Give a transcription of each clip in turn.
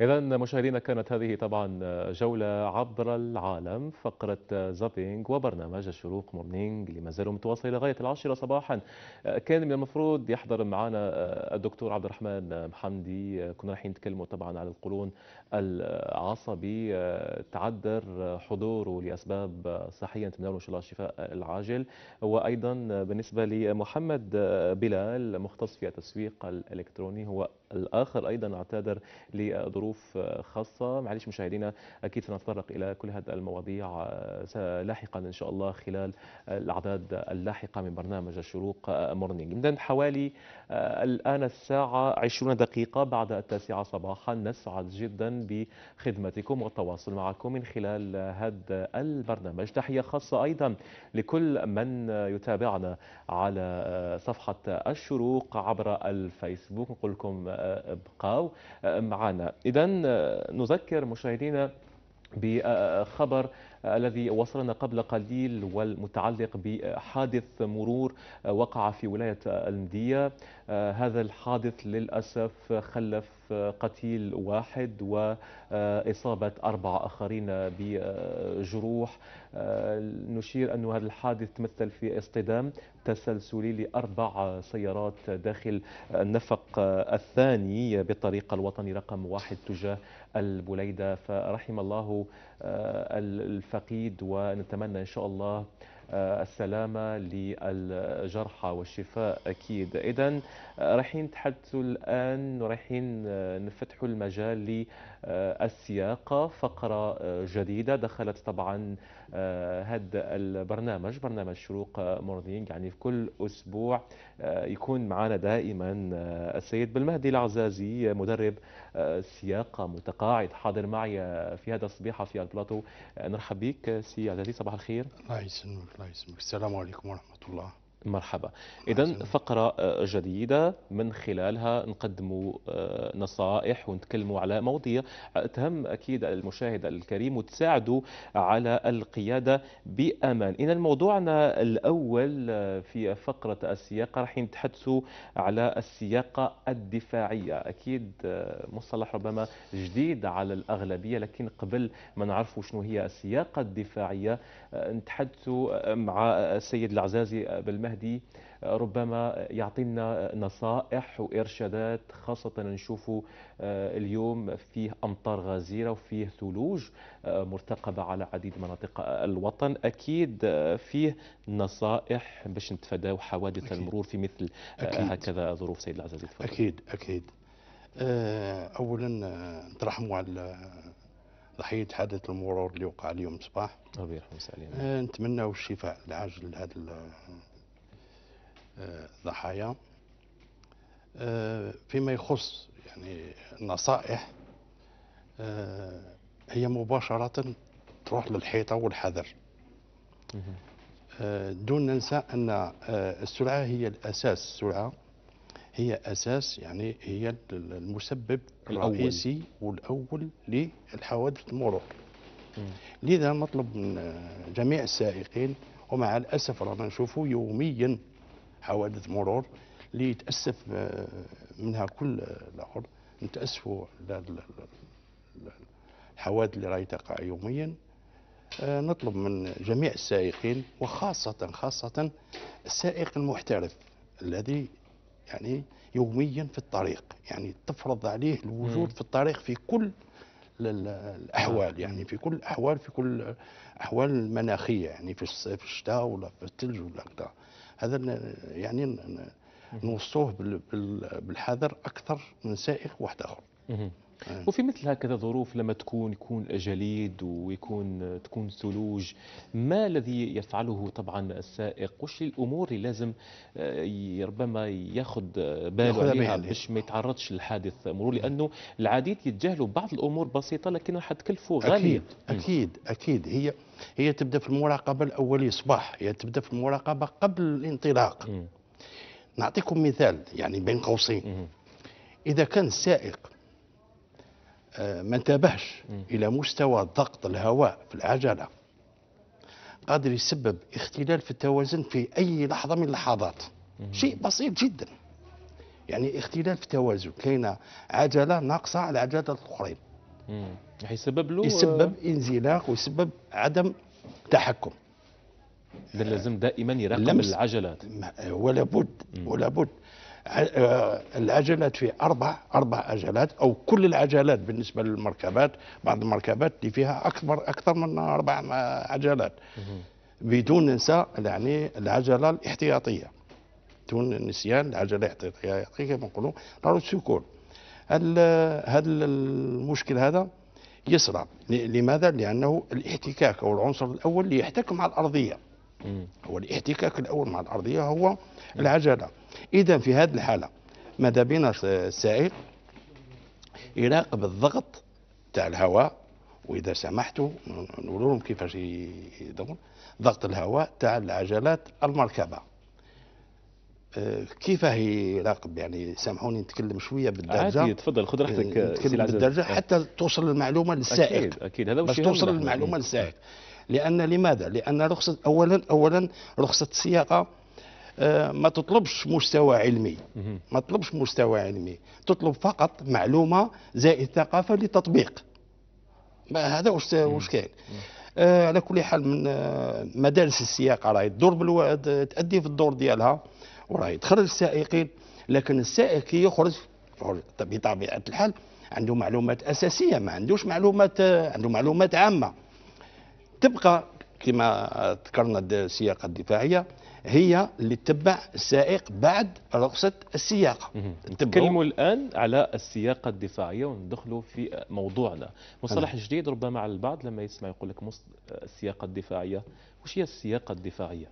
إذا مشاهدينا كانت هذه طبعا جولة عبر العالم فقرة زابينج وبرنامج الشروق مورنينج اللي ما زالوا متواصل إلى غاية العاشرة صباحا كان من المفروض يحضر معنا الدكتور عبد الرحمن محمدي كنا رايحين نتكلموا طبعا على القولون العصبي آه، تعذر آه، حضوره لأسباب آه، صحية نتمنى له إن شاء الله الشفاء العاجل وأيضا بالنسبة لمحمد بلال مختص في التسويق الإلكتروني هو الآخر أيضا اعتذر لظروف خاصة معلش مشاهدينا أكيد سنتطرق إلى كل هذه المواضيع لاحقا إن شاء الله خلال الأعداد اللاحقة من برنامج الشروق مورنينج اذا حوالي آه، الآن الساعة 20 دقيقة بعد التاسعة صباحا نسعد جدا بخدمتكم والتواصل معكم من خلال هذا البرنامج تحية خاصة أيضا لكل من يتابعنا على آه، صفحة الشروق عبر الفيسبوك نقول لكم آه، ابقوا معنا إذا نذكر مشاهدينا بخبر الذي وصلنا قبل قليل والمتعلق بحادث مرور وقع في ولاية المدية آه، هذا الحادث للأسف خلف قتيل واحد وإصابة آه، أربعة آخرين بجروح آه، نشير أن هذا الحادث تمثل في اصطدام تسلسلي لأربع سيارات داخل النفق الثاني بالطريق الوطني رقم واحد تجاه البليدة فرحم الله آه، الفقيد ونتمنى إن شاء الله آه، السلامة للجرحى والشفاء أكيد إذا آه، رايحين تحدثوا الآن رايحين آه، نفتحوا المجال آه، السياق فقرة آه، جديدة دخلت طبعا هذا آه، البرنامج برنامج شروق مورنينج يعني في كل أسبوع يكون معنا دائما السيد بالمهدي العزازي مدرب سياقة متقاعد حاضر معي في هذا الصبيحة في البلاطو نرحب بك سي عزازي صباح الخير الله يسلمك الله يسلمك السلام عليكم ورحمة الله مرحبا اذا فقره آه، جديده من خلالها نقدم آه، نصائح ونتكلموا على مواضيع تهم اكيد المشاهد الكريم وتساعدوا على القياده بامان اذا موضوعنا الاول آه، في فقره السياقه راح نتحدثوا على السياقه الدفاعيه اكيد مصطلح ربما جديد على الاغلبيه لكن قبل ما نعرفوا شنو هي السياقه الدفاعيه نتحدثوا مع السيد العزازي بالمهدي المهدي ربما يعطينا نصائح وإرشادات خاصة نشوفه آه، اليوم فيه أمطار غزيرة وفيه ثلوج آه، مرتقبة على عديد مناطق الوطن أكيد آه، فيه نصائح باش نتفاداو حوادث أكيد. المرور في مثل أكيد. هكذا ظروف سيد العزيز تفضل أكيد أكيد أولا نترحموا على ضحية حادث المرور اللي وقع اليوم صباح الله يرحمه نتمنوا الشفاء العاجل لهذا ضحايا آه، فيما يخص يعني النصائح آه، هي مباشرة تروح للحيطة والحذر آه، دون ننسى أن السرعة هي الأساس السرعة هي أساس يعني هي المسبب الرئيسي والأول للحوادث المرور لذا نطلب من جميع السائقين ومع الأسف رانا نشوفوا يوميا حوادث مرور اللي يتاسف آه، منها كل آه، الاخر نتاسفوا على الحوادث اللي راهي تقع يوميا آه، نطلب من جميع السائقين وخاصة خاصة السائق المحترف الذي يعني يوميا في الطريق يعني تفرض عليه الوجود في الطريق في كل الاحوال يعني في كل الاحوال في كل الاحوال المناخيه يعني في الشتاء ولا في الثلج ولا كذا هذا يعني نوصوه بالحذر اكثر من سائق واحد اخر إيه. وفي مثل هكذا ظروف لما تكون يكون جليد ويكون تكون ثلوج ما الذي يفعله طبعا السائق وش الامور اللي لازم آه، ربما ياخذ باله عليها باش ما يتعرضش للحادث مرور إيه. لانه العديد يتجاهلوا بعض الامور بسيطه لكنها حتكلفه غاليه اكيد اكيد اكيد هي هي تبدا في المراقبه الاولي صباح هي تبدا في المراقبه قبل الانطلاق نعطيكم مثال يعني بين قوسين اذا كان السائق آه، ما انتبهش إلى مستوى ضغط الهواء في العجلة قادر يسبب اختلال في التوازن في أي لحظة من اللحظات شيء بسيط جدا يعني اختلال في التوازن كاينه عجله ناقصه على عجله الاخرين يسبب له يسبب آه، انزلاق ويسبب عدم تحكم لازم دائما يراقب العجلات ولا بد ولا بد العجلات في اربع اربع عجلات او كل العجلات بالنسبه للمركبات بعض المركبات اللي فيها اكبر اكثر من اربع عجلات بدون ننسى يعني العجله الاحتياطيه دون نسيان العجله الاحتياطيه كما نقولوا راهو السكون هذا المشكل هذا يصرى لماذا؟ لانه الاحتكاك او العنصر الاول اللي يحتك مع الارضيه هو الاحتكاك الاول مع الارضيه هو العجله اذا في هذه الحاله ماذا بينا السائق يراقب الضغط تاع الهواء واذا سمحتوا نقول لهم كيفاش يدور ضغط الهواء تاع العجلات المركبه أه، كيف هي راقب يعني سامحوني نتكلم شويه بالدرجه عادي تفضل خذ راحتك نتكلم بالدرجه آه. حتى توصل المعلومه للسائق اكيد اكيد هذا باش توصل المعلومه للسائق لأن لماذا؟ لأن رخصة أولا أولا رخصة السياقة آه، ما تطلبش مستوى علمي ما تطلبش مستوى علمي تطلب فقط معلومة زائد ثقافة لتطبيق ما هذا واش واش كاين آه، على كل حال من آه، مدارس السياقة راهي تدور بالواد تأدي في الدور ديالها وراهي تخرج السائقين لكن السائق كي يخرج بطبيعة الحال عنده معلومات أساسية ما عندوش معلومات عنده معلومات عامة تبقى كما ذكرنا السياقه الدفاعيه هي اللي تتبع السائق بعد رخصه السياقه نتكلموا الان على السياقه الدفاعيه وندخلوا في موضوعنا مصطلح أنا. جديد ربما على البعض لما يسمع يقول لك السياقه الدفاعيه وش هي السياقه الدفاعيه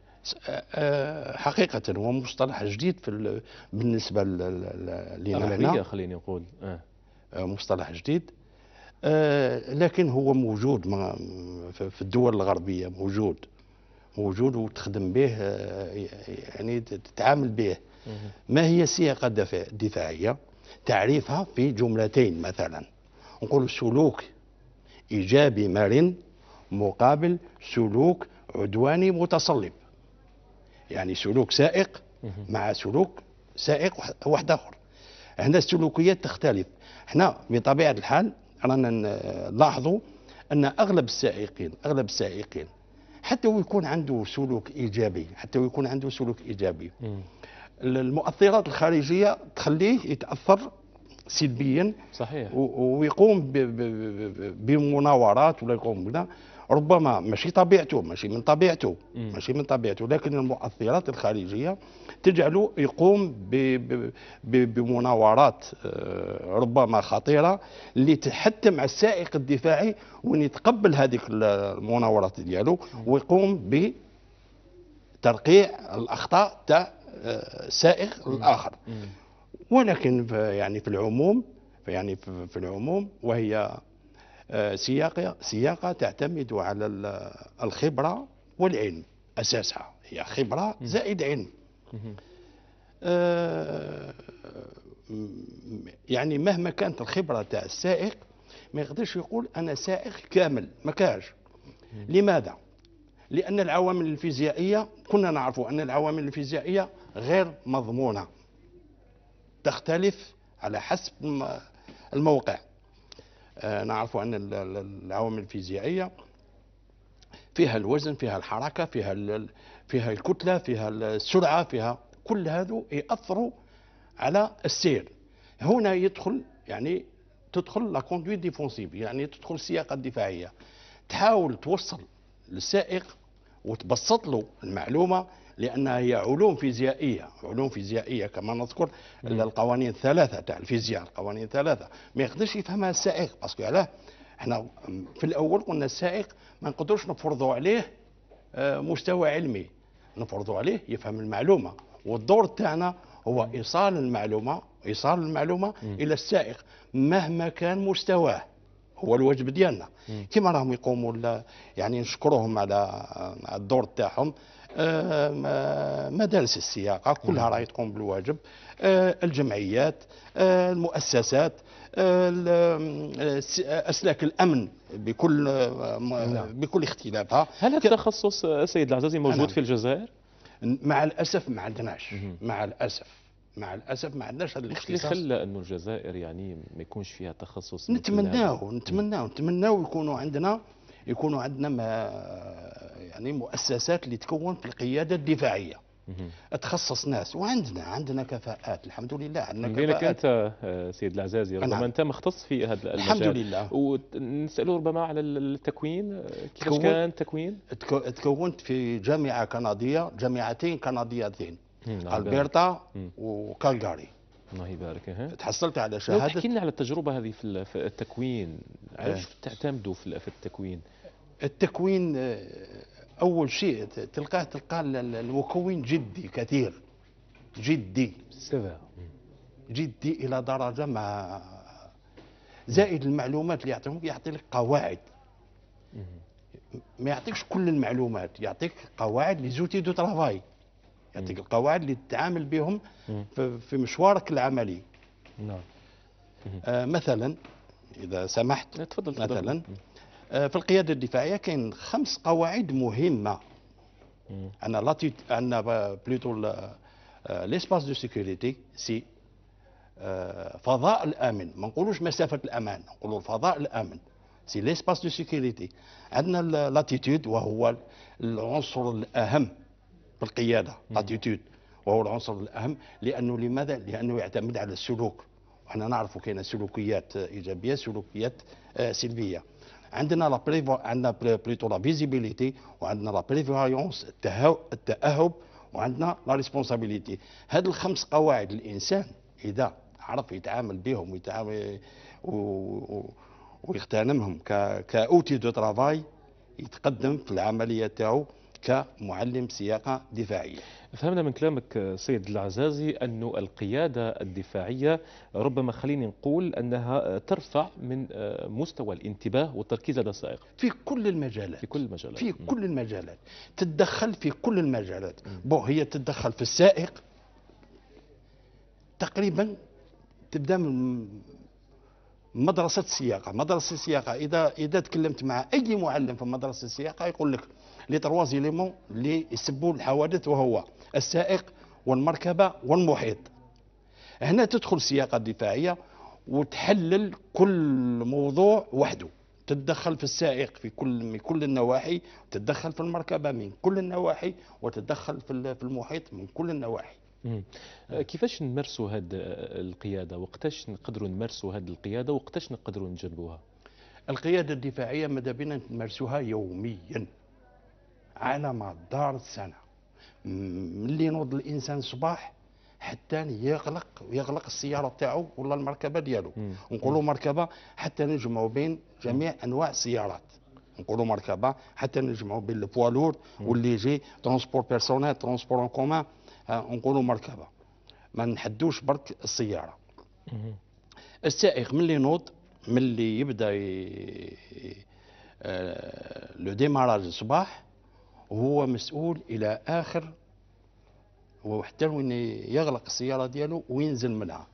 حقيقة هو مصطلح جديد في بالنسبة لنا خليني نقول آه. مصطلح جديد آه، لكن هو موجود في الدول الغربية موجود موجود وتخدم به آه، يعني تتعامل به ما هي السياقة الدفاعية تعريفها في جملتين مثلا نقول سلوك إيجابي مرن مقابل سلوك عدواني متصلب يعني سلوك سائق مع سلوك سائق واحد آخر هنا السلوكيات تختلف احنا بطبيعة الحال رانا نلاحظوا ان اغلب السائقين اغلب السائقين حتى ويكون عنده سلوك ايجابي حتى ويكون عنده سلوك ايجابي م. المؤثرات الخارجيه تخليه يتاثر سلبيا صحيح ويقوم بمناورات ولا يقوم بلا ربما ماشي طبيعته ماشي من طبيعته ماشي من طبيعته لكن المؤثرات الخارجيه تجعله يقوم بمناورات آه، ربما خطيره اللي تحتم على السائق الدفاعي وين يتقبل هذيك المناورات ديالو ويقوم ب ترقيع الاخطاء تاع السائق آه، الاخر ولكن في يعني في العموم يعني في العموم وهي آه، سياقة, سياقة تعتمد على الخبرة والعلم أساسها هي خبرة زائد علم آه، يعني مهما كانت الخبرة تاع السائق ما يقدرش يقول أنا سائق كامل ما كاش لماذا؟ لأن العوامل الفيزيائية كنا نعرف أن العوامل الفيزيائية غير مضمونة تختلف على حسب الموقع آه، نعرف أن العوامل الفيزيائية فيها الوزن فيها الحركة فيها فيها الكتلة فيها السرعة فيها كل هذو يأثروا على السير هنا يدخل يعني تدخل لا كوندوي ديفونسيف يعني تدخل السياقة الدفاعية تحاول توصل للسائق وتبسط له المعلومة لأنها هي علوم فيزيائية علوم فيزيائية كما نذكر القوانين الثلاثة تاع الفيزياء القوانين الثلاثة ما يقدرش يفهمها السائق باسكو علاه احنا في الأول قلنا السائق ما نقدروش نفرضوا عليه آه، مستوى علمي نفرضوا عليه يفهم المعلومة والدور تاعنا هو إيصال المعلومة إيصال المعلومة إلى السائق مهما كان مستواه هو الواجب ديالنا كما راهم يقوموا يعني نشكرهم على آه، الدور تاعهم آه، مدارس السياقه كلها راهي تقوم بالواجب آه، الجمعيات المؤسسات اسلاك الامن بكل نعم. بكل اختلافها هل هذا التخصص سيد العزازي موجود نعم. في الجزائر؟ مع الاسف ما عندناش مع الاسف مع الاسف ما عندناش هذا الاختصاص اللي خلى انه الجزائر يعني ما يكونش فيها تخصص نتمناه نتمناه نتمناه يكونوا عندنا يكونوا عندنا ما يعني مؤسسات اللي تكون في القياده الدفاعيه تخصص ناس وعندنا عندنا كفاءات الحمد لله عندنا كفاءات انت آه، سيد العزازي نعم. ربما انت مختص في هذا المجال الحمد لله ونساله ربما على التكوين آه، كيف كان التكوين تكونت في جامعه كنديه جامعتين كنديتين البرتا وكالجاري الله يبارك تحصلت على شهاده تحكي لنا على التجربه هذه في التكوين علاش إيه. تعتمدوا في التكوين التكوين آه، اول شيء تلقاه تلقى المكون جدي كثير جدي سفا جدي الى درجه ما زائد المعلومات اللي يعطيهم يعطي لك قواعد ما يعطيكش كل المعلومات يعطيك قواعد لزوتي دو ترافاي يعطيك القواعد اللي تتعامل بهم في مشوارك العملي نعم آه مثلا اذا سمحت تفضل مثلا آه في القياده الدفاعيه كاين خمس قواعد مهمه عندنا لاتيت عندنا بلوتو ليسباس دو سيكوريتي سي فضاء الامن ما نقولوش مسافه الامان نقولوا الفضاء الامن سي ليسباس دو سيكوريتي عندنا لاتيتود وهو العنصر الاهم القياده اتيتيود وهو العنصر الاهم لانه لماذا؟ لانه يعتمد على السلوك وحنا نعرفوا كاين سلوكيات ايجابيه سلوكيات آه، سلبيه عندنا لا بريفو عندنا بليتو لا فيزيبيليتي وعندنا لا بريفيونس التاهب وعندنا لا ريسبونسابيليتي هاد الخمس قواعد الانسان اذا عرف يتعامل بهم ويتعامل و... ويغتنمهم ك... كاوتي دو ترافاي يتقدم في العمليه تاعو كمعلم سياقة دفاعية فهمنا من كلامك سيد العزازي أن القيادة الدفاعية ربما خليني نقول أنها ترفع من مستوى الانتباه والتركيز لدى السائق في كل المجالات في كل المجالات في كل المجالات تتدخل في كل المجالات بو هي تتدخل في السائق تقريبا تبدا من مدرسة السياقة مدرسة السياقة إذا إذا تكلمت مع أي معلم في مدرسة السياقة يقول لك لي تروا زيليمون اللي يسبوا الحوادث وهو السائق والمركبه والمحيط هنا تدخل السياقه الدفاعيه وتحلل كل موضوع وحده تتدخل في السائق في كل من كل النواحي تتدخل في المركبه من كل النواحي وتتدخل في المحيط من كل النواحي آه، كيفاش نمارسوا هاد آه، القياده وقتاش نقدروا نمارسوا هاد القياده وقتاش نقدروا نجربوها القياده الدفاعيه ماذا بينا نمارسوها يوميا على مدار السنه ملي ينوض الانسان صباح حتى يغلق ويغلق السياره تاعو ولا المركبه ديالو نقولوا مركبه حتى نجمعوا بين جميع انواع السيارات نقولوا مركبه حتى نجمعوا بين البوالور واللي يجي ترونسبور بيرسونيل ترونسبور ان كومان آه، نقولوا مركبه ما نحدوش برك السياره السائق ملي ينوض ملي يبدا آه، لو ديماراج الصباح وهو مسؤول الى اخر وحتى وين يغلق السياره ديالو وينزل منها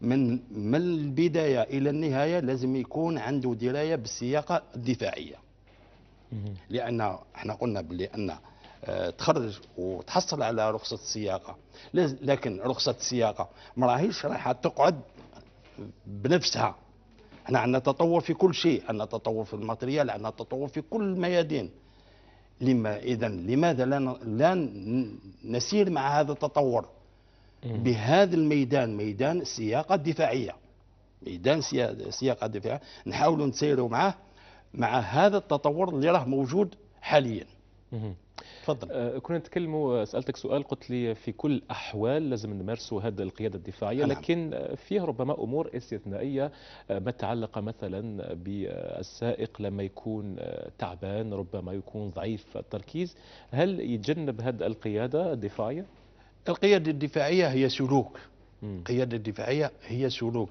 من من البدايه الى النهايه لازم يكون عنده درايه بالسياقه الدفاعيه لان احنا قلنا بلي ان آه، تخرج وتحصل على رخصه السياقه لكن رخصه السياقه ما راهيش رايحه تقعد بنفسها احنا عندنا تطور في كل شيء عندنا تطور في الماتريال عندنا تطور في كل الميادين لما إذا لماذا لا نسير مع هذا التطور بهذا الميدان ميدان السياقة الدفاعية ميدان سياقة دفاعية نحاول نسيروا معه مع هذا التطور اللي راه موجود حاليا تفضل آه، كنا نتكلموا آه، سالتك سؤال قلت لي في كل احوال لازم نمارسوا هذا القياده الدفاعيه نعم. لكن آه، فيه ربما امور استثنائيه ما تعلق مثلا بالسائق لما يكون تعبان ربما يكون ضعيف التركيز هل يتجنب هذا القياده الدفاعيه القياده الدفاعيه هي سلوك القياده الدفاعيه هي سلوك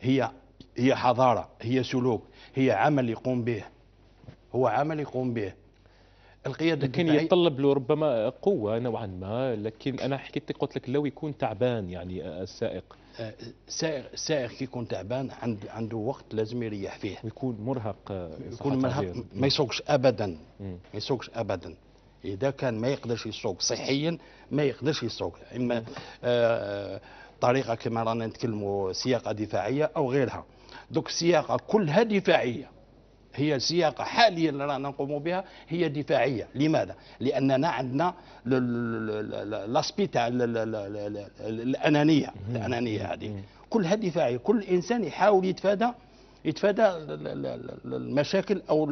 هي هي حضاره هي سلوك هي عمل يقوم به هو عمل يقوم به القياده لكن الدفاعية. يتطلب له ربما قوه نوعا ما لكن انا حكيت قلت لك لو يكون تعبان يعني آه، السائق السائق آه، السائق كي يكون تعبان عند عنده وقت لازم يريح فيه ويكون مرهق يكون مرهق آه، ما يسوقش ابدا ما يسوقش ابدا اذا كان ما يقدرش يسوق صحيا ما يقدرش يسوق اما طريقه كما رانا نتكلموا سياقه دفاعيه او غيرها دوك السياقه كلها دفاعيه هي سياقة حاليا اللي رانا نقوم بها هي دفاعية لماذا؟ لأننا عندنا لاسبي تاع الأنانية الأنانية هذه كلها دفاعية كل إنسان يحاول يتفادى يتفادى المشاكل او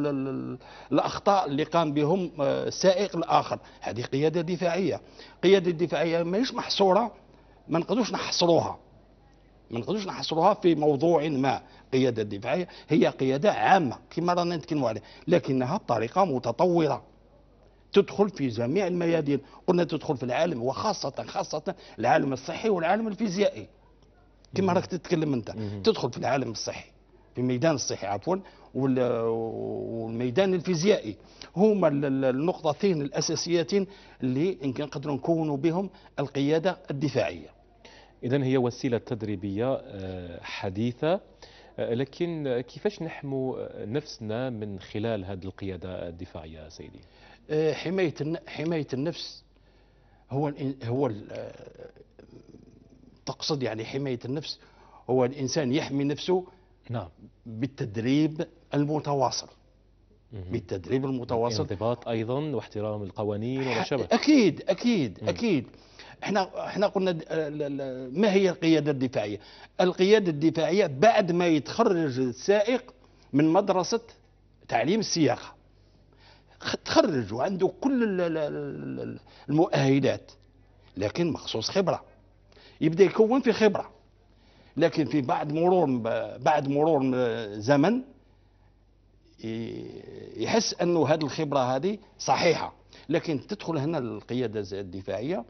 الاخطاء اللي قام بهم السائق الاخر هذه قياده دفاعيه قياده دفاعيه ماهيش محصوره ما نقدروش نحصروها ما نقدروش نحصروها في موضوع ما قياده دفاعيه هي قياده عامه كما رانا نتكلموا عليها لكنها بطريقه متطوره تدخل في جميع الميادين قلنا تدخل في العالم وخاصه خاصه العالم الصحي والعالم الفيزيائي كما راك تتكلم انت تدخل في العالم الصحي في الميدان الصحي عفوا والميدان الفيزيائي هما النقطتين الاساسيتين اللي يمكن نقدروا نكونوا بهم القياده الدفاعيه إذا هي وسيلة تدريبية آه، حديثة آه، لكن كيفاش نحموا نفسنا من خلال هذه القيادة الدفاعية سيدي؟ آه، حماية حماية النفس هو هو تقصد يعني حماية النفس هو الإنسان يحمي نفسه نعم بالتدريب المتواصل بالتدريب المتواصل انضباط ايضا واحترام القوانين وما شابه اكيد اكيد اكيد احنا احنا قلنا آه، ما هي القياده الدفاعيه؟ القياده الدفاعيه بعد ما يتخرج السائق من مدرسه تعليم السياقه تخرج وعنده كل المؤهلات لكن مخصوص خبره يبدا يكون في خبره لكن في بعد مرور بعد مرور زمن يحس انه هذه الخبره هذه صحيحه لكن تدخل هنا القياده الدفاعيه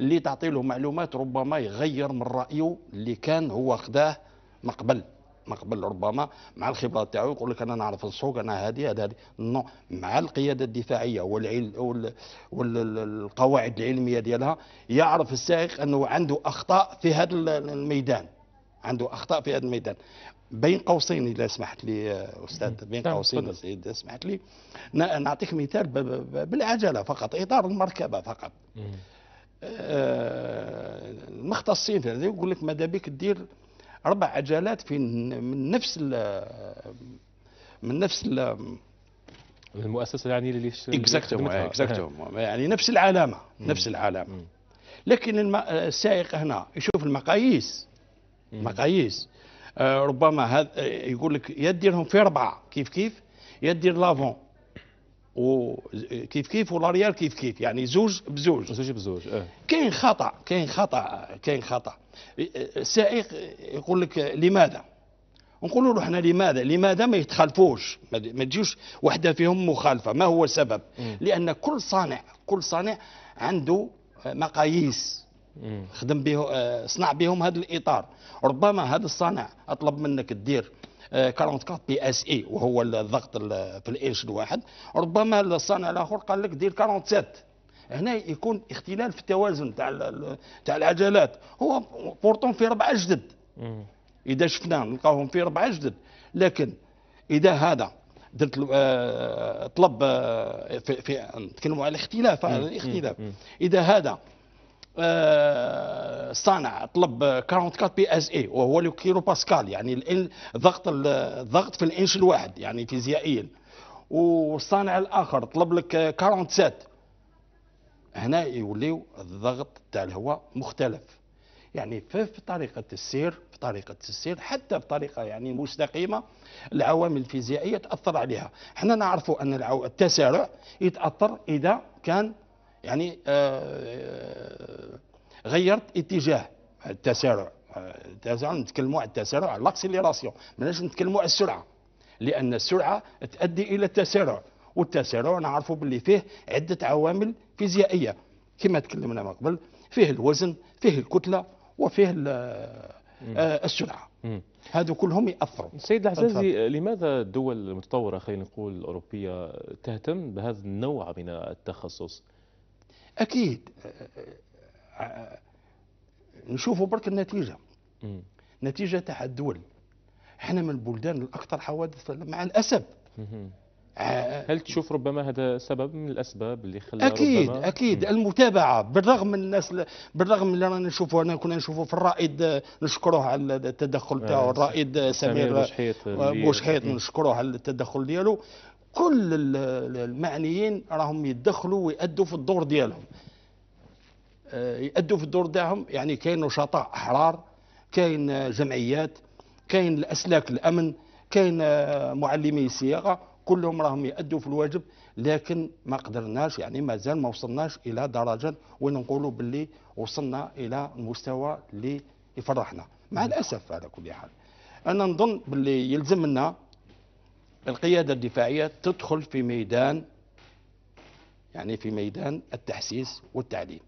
اللي تعطي له معلومات ربما يغير من رايه اللي كان هو خداه من قبل من قبل ربما مع الخبره تاعو يقول لك انا نعرف السوق انا هذه هذه نو مع القياده الدفاعيه والعلم والقواعد العلميه ديالها يعرف السائق انه عنده اخطاء في هذا الميدان عنده اخطاء في هذا الميدان بين قوسين اذا سمحت لي استاذ بين نعم، قوسين اذا سمحت لي نعطيك مثال بالعجله فقط اطار المركبه فقط آه، المختصين هذا يقول لك ماذا بك تدير اربع عجلات في من نفس ال من نفس ال المؤسسه يعني اللي اكزاكتومون اكزاكتومون يعني نفس العلامه نفس العلامه لكن السائق هنا يشوف المقاييس المقاييس آه، ربما هذا يقول لك يا ديرهم في اربعه كيف كيف يا دير لافون وكيف كيف ولاريال كيف كيف يعني زوج بزوج زوج بزوج اه كاين خطا كاين خطا كاين خطا السائق يقول لك لماذا نقول له احنا لماذا لماذا ما يتخالفوش ما تجيوش وحده فيهم مخالفه ما هو السبب لان كل صانع كل صانع عنده مقاييس خدم به آه، صنع بهم هذا الاطار ربما هذا الصانع اطلب منك تدير 44 آه، بي اس اي وهو الضغط في الانش الواحد ربما الصانع الاخر قال لك دير 47 هنا يكون اختلال في التوازن تاع تاع العجلات هو بورتون في ربعه جدد اذا شفناه نلقاهم في ربعه جدد لكن اذا هذا درت آه، طلب آه، في, في نتكلموا على الاختلاف على الاختلاف اذا هذا آه، صانع طلب 44 بي اس اي وهو كيلو باسكال يعني الضغط الضغط في الانش الواحد يعني فيزيائيا والصانع الاخر طلب لك 47 هنا يوليو الضغط تاع الهواء مختلف يعني في طريقة السير في طريقة السير حتى في طريقة يعني مستقيمة العوامل الفيزيائية تأثر عليها احنا نعرفوا أن التسارع يتأثر إذا كان يعني آه، آه، غيرت اتجاه التسارع التسارع نتكلموا على التسارع على لاكسيليراسيون ماناش نتكلموا على السرعه لان السرعه تؤدي الى التسارع والتسارع نعرفوا باللي فيه عده عوامل فيزيائيه كما تكلمنا من قبل فيه الوزن فيه الكتله وفيه آه، السرعه هذو كلهم ياثروا سيد العزازي لماذا الدول المتطوره خلينا نقول الاوروبيه تهتم بهذا النوع من التخصص اكيد أه، أه، أه، نشوفوا برك النتيجه م. نتيجه تاع الدول احنا من البلدان الاكثر حوادث مع الاسف هل تشوف ربما هذا سبب من الاسباب اللي خلى اكيد ربما اكيد مم. المتابعه بالرغم من الناس بالرغم اللي رانا نشوفوا انا كنا نشوفوا في الرائد نشكروه على التدخل تاعو الرائد سمير بوشحيط بوشحيط نشكروه على التدخل ديالو كل المعنيين راهم يتدخلوا ويأدوا في الدور ديالهم آه، يأدوا في الدور ديالهم يعني كاين نشطاء أحرار كاين جمعيات كاين الأسلاك الأمن كاين آه، معلمي الصياغة كلهم راهم يأدوا في الواجب لكن ما قدرناش يعني مازال ما وصلناش إلى درجة وين نقولوا باللي وصلنا إلى المستوى اللي يفرحنا مع الأسف على كل حال أنا نظن باللي يلزم لنا القيادة الدفاعية تدخل في ميدان يعني في ميدان التحسيس والتعليم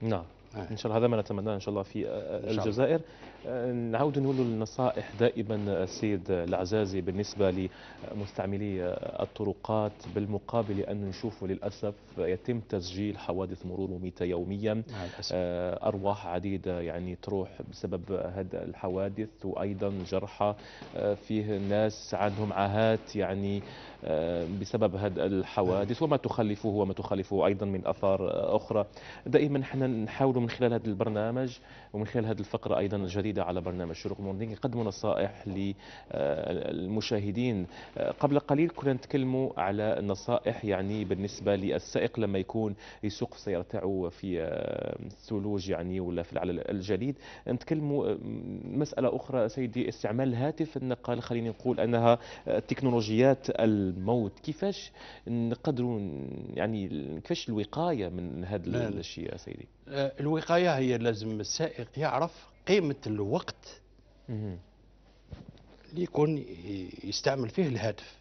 نعم آه. ان شاء الله هذا ما نتمناه ان شاء الله في الجزائر نعود نقول النصائح دائما السيد العزازي بالنسبة لمستعملي الطرقات بالمقابل أن نشوف للأسف يتم تسجيل حوادث مرور مميتة يوميا نعم، آه، أرواح عديدة يعني تروح بسبب هذه الحوادث وأيضا جرحى آه، فيه ناس عندهم عاهات يعني آه، بسبب هذه الحوادث وما تخلفه وما تخلفه أيضا من أثار أخرى دائما نحن نحاول من خلال هذا البرنامج ومن خلال هذه الفقرة أيضا الجديدة جديدة على برنامج شروق مورنينج يقدموا نصائح للمشاهدين قبل قليل كنا نتكلموا على النصائح يعني بالنسبة للسائق لما يكون يسوق في السيارة تاعو في الثلوج آه، يعني ولا في على الجليد نتكلموا آه، مسألة أخرى سيدي استعمال الهاتف النقال خليني نقول أنها آه، تكنولوجيات الموت كيفاش نقدروا يعني كيفاش الوقاية من هذا الشيء سيدي الوقاية هي لازم السائق يعرف قيمه الوقت اللي يكون يستعمل فيه الهاتف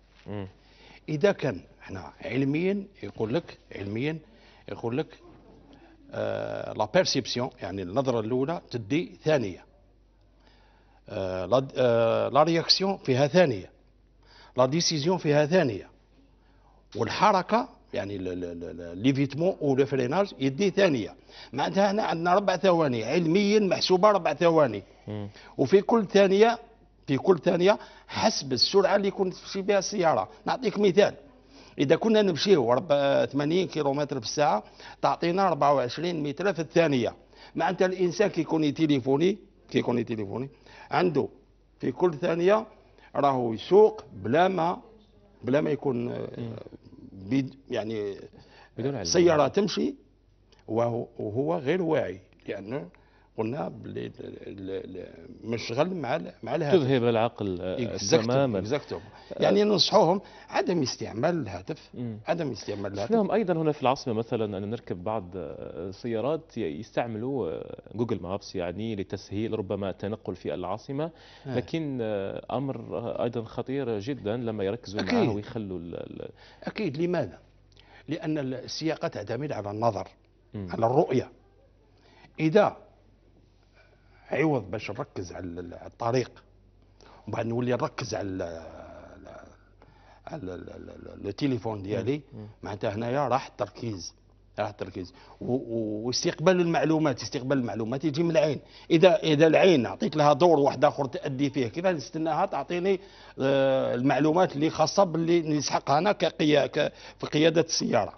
اذا كان احنا علميا يقول لك علميا يقول لك آه لا بيرسيبسيون يعني النظره الاولى تدي ثانيه لا آه رياكسيون آه، فيها ثانيه لا ديسيزيون فيها ثانيه والحركه يعني ليفيتمون لو فريناج يديه ثانيه معناتها هنا عندنا ربع ثواني علميا محسوبه ربع ثواني وفي كل ثانيه في كل ثانيه حسب السرعه اللي كنت تمشي بها السياره نعطيك مثال اذا كنا نمشيو 80 كيلومتر في الساعه تعطينا 24 متر في الثانيه معناتها الانسان كي يكون يتليفوني كي يكون يتليفوني عنده في كل ثانيه راهو يسوق بلا ما بلا ما يكون بيد يعني بدون علم. سياره تمشي وهو غير واعي لانه قلنا مش غل مع مع الهاتف تذهب العقل آه، تماما آه. يعني ننصحوهم عدم استعمال الهاتف عدم استعمال الهاتف شفناهم ايضا هنا في العاصمه مثلا أن نركب بعض السيارات آه، يستعملوا جوجل مابس يعني لتسهيل ربما التنقل في العاصمه لكن امر ايضا خطير جدا لما يركزوا أكيد. معه ويخلوا اكيد لماذا؟ لان السياقه تعتمد على النظر على الرؤيه اذا عوض باش نركز على الطريق وبعد نولي نركز على على التليفون ديالي معناتها هنايا راح التركيز راح التركيز واستقبال المعلومات استقبال المعلومات يجي من العين اذا اذا العين اعطيت لها دور واحد اخر تادي فيه كيف نستناها تعطيني آه، المعلومات اللي خاصه باللي نسحقها انا كقياده في قياده السياره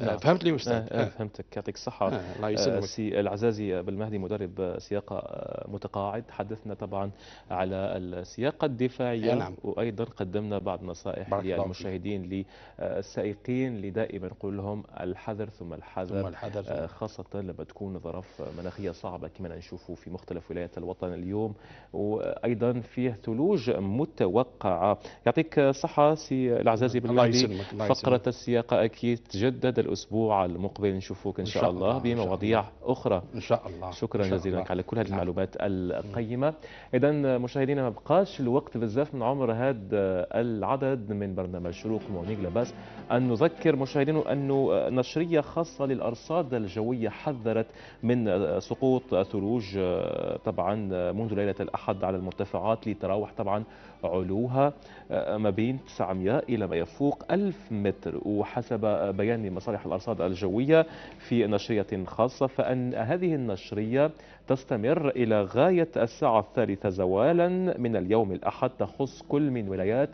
آه، نعم. فهمت لي استاذ آه آه إيه. فهمتك يعطيك الصحه آه، الله يسلمك آه، سي العزازي بالمهدي مدرب سياقه متقاعد حدثنا طبعا على السياقه الدفاعيه إيه، نعم. وايضا قدمنا بعض نصائح للمشاهدين للسائقين لدائما نقول لهم الحذر ثم الحذر, ثم الحذر. خاصه لما تكون ظرف مناخيه صعبه كما نشوفوا في مختلف ولايات الوطن اليوم وايضا فيه ثلوج متوقعه يعطيك صحه سي العزازي بالمهدي الله يسلمك. الله يسلمك. فقره السياقه اكيد تجدد الاسبوع المقبل نشوفوك ان شاء الله بمواضيع اخرى ان شاء الله شكرا جزيلا لك على كل هذه نعم. المعلومات القيمه اذا مشاهدينا ما بقاش الوقت بزاف من عمر هذا العدد من برنامج شروق مونيك لاباس ان نذكر مشاهدينا انه نشريه خاصه للارصاد الجويه حذرت من سقوط ثلوج آه، طبعا منذ ليله الاحد على المرتفعات لتراوح طبعا علوها آه، ما بين 900 إلى ما يفوق 1000 متر وحسب بيان مصالح الأرصاد الجوية في نشرية خاصة فأن هذه النشرية تستمر إلى غاية الساعة الثالثة زوالا من اليوم الأحد تخص كل من ولايات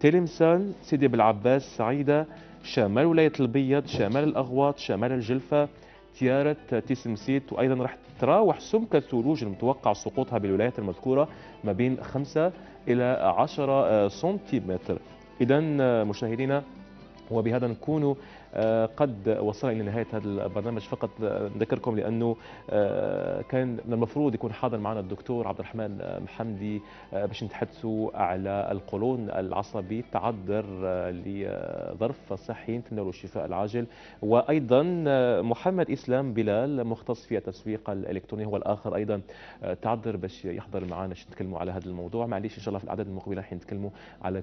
تلمسان سيدي بالعباس سعيدة شمال ولاية البيض شمال الأغواط شمال الجلفة تيارة تيسمسيت وأيضا راح تتراوح سمكة الثلوج المتوقع سقوطها بالولايات المذكورة ما بين 5 إلى 10 سنتيمتر إذا مشاهدينا وبهذا نكون آه، قد وصلنا الى نهايه هذا البرنامج فقط نذكركم لانه آه، كان من المفروض يكون حاضر معنا الدكتور عبد الرحمن محمدي آه، باش نتحدثوا على القولون العصبي تعذر لظرف صحي تناول الشفاء العاجل وايضا محمد اسلام بلال مختص في التسويق الالكتروني هو الاخر ايضا تعذر باش يحضر معنا باش نتكلموا على هذا الموضوع معليش ان شاء الله في الاعداد المقبله راح نتكلموا على